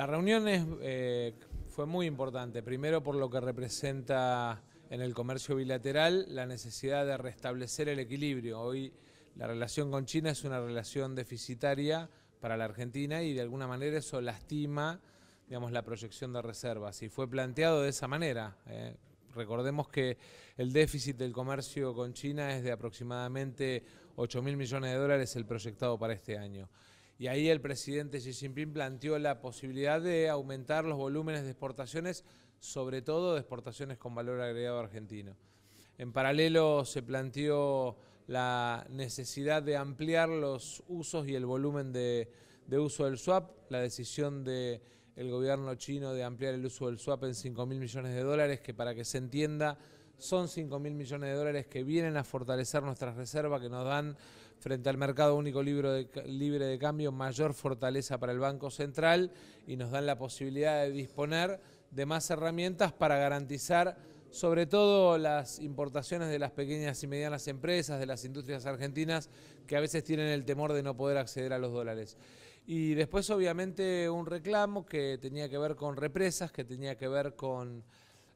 La reunión eh, fue muy importante, primero por lo que representa en el comercio bilateral la necesidad de restablecer el equilibrio. Hoy la relación con China es una relación deficitaria para la Argentina y de alguna manera eso lastima digamos, la proyección de reservas y fue planteado de esa manera. Eh. Recordemos que el déficit del comercio con China es de aproximadamente 8 mil millones de dólares el proyectado para este año. Y ahí el presidente Xi Jinping planteó la posibilidad de aumentar los volúmenes de exportaciones, sobre todo de exportaciones con valor agregado argentino. En paralelo se planteó la necesidad de ampliar los usos y el volumen de, uso del swap, la decisión del gobierno chino de ampliar el uso del swap en 5 mil millones de dólares, que para que se entienda son 5.000 millones de dólares que vienen a fortalecer nuestras reservas, que nos dan frente al mercado único libre libre de cambio mayor fortaleza para el Banco Central y nos dan la posibilidad de disponer de más herramientas para garantizar sobre todo las importaciones de las pequeñas y medianas empresas, de las industrias argentinas, que a veces tienen el temor de no poder acceder a los dólares. Y después, obviamente, un reclamo que tenía que ver con represas, que tenía que ver con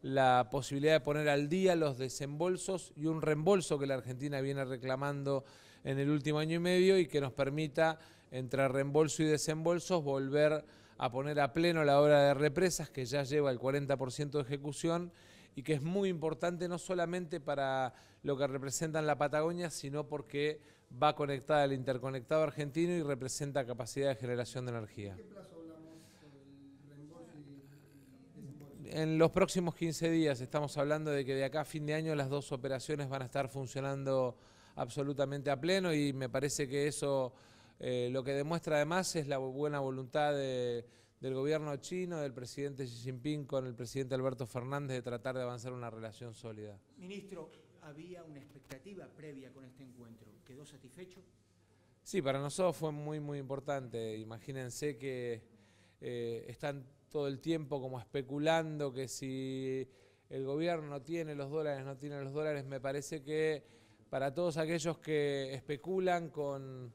la posibilidad de poner al día los desembolsos y un reembolso que la Argentina viene reclamando en el último año y medio y que nos permita, entre reembolso y desembolsos, volver a poner a pleno la obra de represas que ya lleva el 40% de ejecución y que es muy importante no solamente para lo que representan la Patagonia, sino porque va conectada al interconectado argentino y representa capacidad de generación de energía. en los próximos 15 días estamos hablando de que de acá a fin de año las dos operaciones van a estar funcionando absolutamente a pleno y me parece que eso eh, lo que demuestra además es la buena voluntad del gobierno chino, del presidente Xi Jinping con el presidente Alberto Fernández de tratar de avanzar una relación sólida. Ministro, había una expectativa previa con este encuentro. ¿Quedó satisfecho? Sí, para nosotros fue muy, muy importante. Imagínense que eh, están todo el tiempo como especulando que si el gobierno tiene los dólares, no tiene los dólares, me parece que para todos aquellos que especulan con,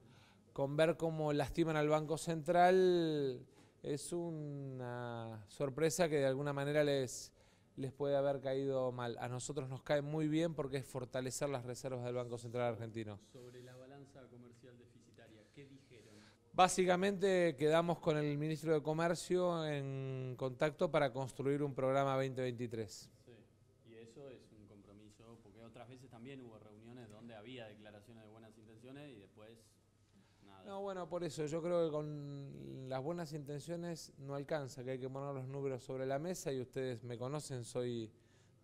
con ver cómo lastiman al Banco Central, es una sorpresa que de alguna manera les, les puede haber caído mal. A nosotros nos cae muy bien porque es fortalecer las reservas del Banco Central Argentino. Básicamente quedamos con el ministro de Comercio en contacto para construir un programa 2023. Sí, y eso es un compromiso, porque otras veces también hubo reuniones donde había declaraciones de buenas intenciones y después nada. No, bueno, por eso yo creo que con las buenas intenciones no alcanza, que hay que poner los números sobre la mesa y ustedes me conocen, soy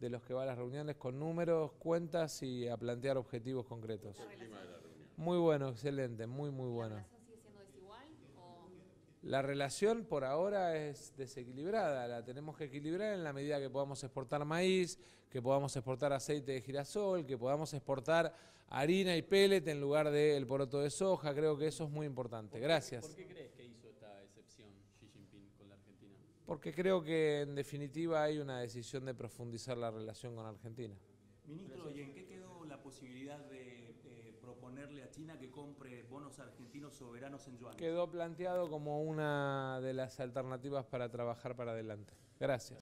de los que va a las reuniones con números, cuentas y a plantear objetivos concretos. Muy bueno, excelente, muy, muy bueno. La relación por ahora es desequilibrada, la tenemos que equilibrar en la medida que podamos exportar maíz, que podamos exportar aceite de girasol, que podamos exportar harina y pellet en lugar del poroto de soja, creo que eso es muy importante. Gracias. ¿Por qué crees que hizo esta excepción Xi Jinping con la Argentina? Porque creo que en definitiva hay una decisión de profundizar la relación con Argentina. Ministro, ¿y en qué quedó la posibilidad de ponerle a China que compre bonos argentinos soberanos en yuan. Quedó planteado como una de las alternativas para trabajar para adelante. Gracias.